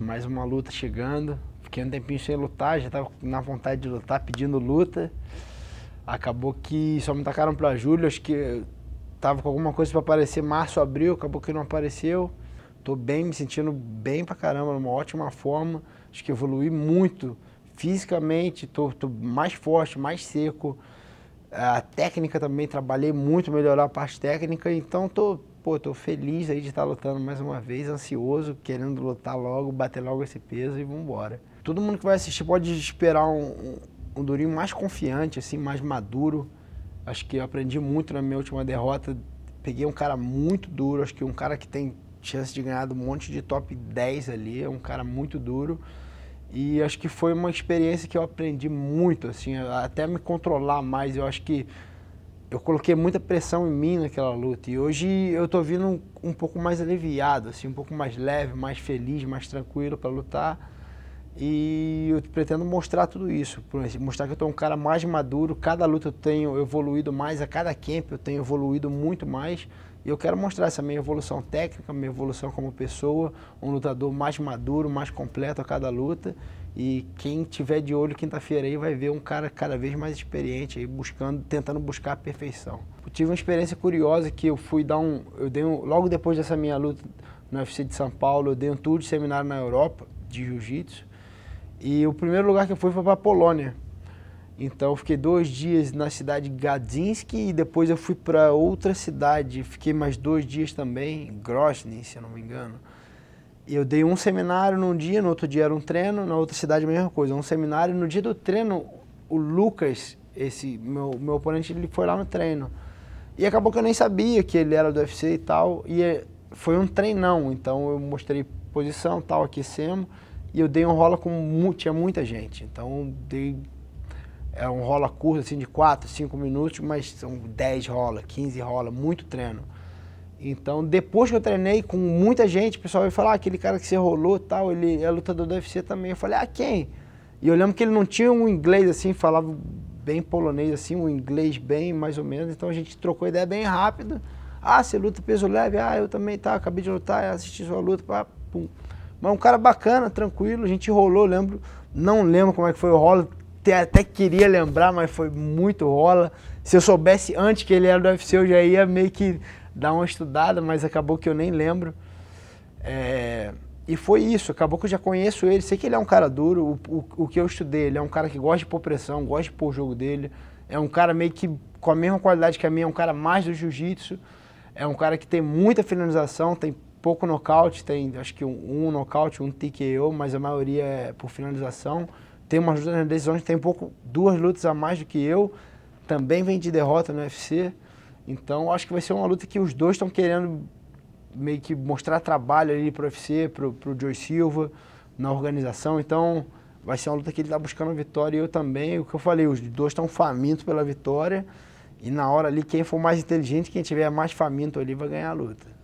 Mais uma luta chegando. Fiquei um tempinho sem lutar, já tava na vontade de lutar, pedindo luta. Acabou que só me tacaram pra julho, acho que tava com alguma coisa para aparecer março, abril, acabou que não apareceu. Tô bem, me sentindo bem pra caramba, numa ótima forma. Acho que evolui muito fisicamente, tô, tô mais forte, mais seco. A técnica também, trabalhei muito melhorar a parte técnica, então tô pô, estou feliz aí de estar lutando mais uma vez, ansioso, querendo lutar logo, bater logo esse peso e vambora. Todo mundo que vai assistir pode esperar um, um, um Durinho mais confiante, assim, mais maduro. Acho que eu aprendi muito na minha última derrota. Peguei um cara muito duro, acho que um cara que tem chance de ganhar um monte de top 10 ali, é um cara muito duro. E acho que foi uma experiência que eu aprendi muito, assim, até me controlar mais. Eu acho que eu coloquei muita pressão em mim naquela luta e hoje eu tô vindo um, um pouco mais aliviado, assim, um pouco mais leve, mais feliz, mais tranquilo para lutar. E eu pretendo mostrar tudo isso, mostrar que eu estou um cara mais maduro, cada luta eu tenho evoluído mais, a cada camp eu tenho evoluído muito mais. E eu quero mostrar essa minha evolução técnica, minha evolução como pessoa, um lutador mais maduro, mais completo a cada luta e quem tiver de olho quinta-feira aí vai ver um cara cada vez mais experiente aí, buscando, tentando buscar a perfeição. Eu tive uma experiência curiosa que eu fui dar um, eu dei um, logo depois dessa minha luta no UFC de São Paulo, eu dei um tour de seminário na Europa de jiu-jitsu. E o primeiro lugar que eu fui foi para a Polônia. Então eu fiquei dois dias na cidade de Gadzinsk e depois eu fui para outra cidade, fiquei mais dois dias também, Grozny, se eu não me engano eu dei um seminário num dia, no outro dia era um treino, na outra cidade a mesma coisa, um seminário. No dia do treino, o Lucas, esse meu, meu oponente, ele foi lá no treino. E acabou que eu nem sabia que ele era do UFC e tal, e é, foi um treinão, então eu mostrei posição tal, aquecemos, e eu dei um rola com, tinha muita gente, então dei é um rola curto, assim, de 4, 5 minutos, mas são 10 rola, 15 rola, muito treino. Então, depois que eu treinei com muita gente, o pessoal ia falar, ah, aquele cara que você rolou tal, ele é lutador do UFC também. Eu falei, ah, quem? E eu lembro que ele não tinha um inglês assim, falava bem polonês assim, um inglês bem mais ou menos. Então a gente trocou ideia bem rápido. Ah, você luta peso leve? Ah, eu também, tá, acabei de lutar, assisti sua luta, pá, pum. Mas um cara bacana, tranquilo, a gente rolou, lembro. Não lembro como é que foi o rolo, até queria lembrar, mas foi muito rola. Se eu soubesse antes que ele era do UFC, eu já ia meio que dar uma estudada, mas acabou que eu nem lembro. É, e foi isso, acabou que eu já conheço ele, sei que ele é um cara duro, o, o, o que eu estudei, ele é um cara que gosta de pôr pressão, gosta de pôr o jogo dele, é um cara meio que com a mesma qualidade que a minha, é um cara mais do jiu-jitsu, é um cara que tem muita finalização, tem pouco nocaute, tem acho que um, um nocaute, um TKO, mas a maioria é por finalização. Tem umas lutas nas decisões, tem um pouco, duas lutas a mais do que eu, também vem de derrota no UFC. Então acho que vai ser uma luta que os dois estão querendo meio que mostrar trabalho ali para o UFC, para o Joe Silva, na organização. Então vai ser uma luta que ele está buscando a vitória e eu também. O que eu falei, os dois estão famintos pela vitória. E na hora ali, quem for mais inteligente, quem tiver mais faminto ali, vai ganhar a luta.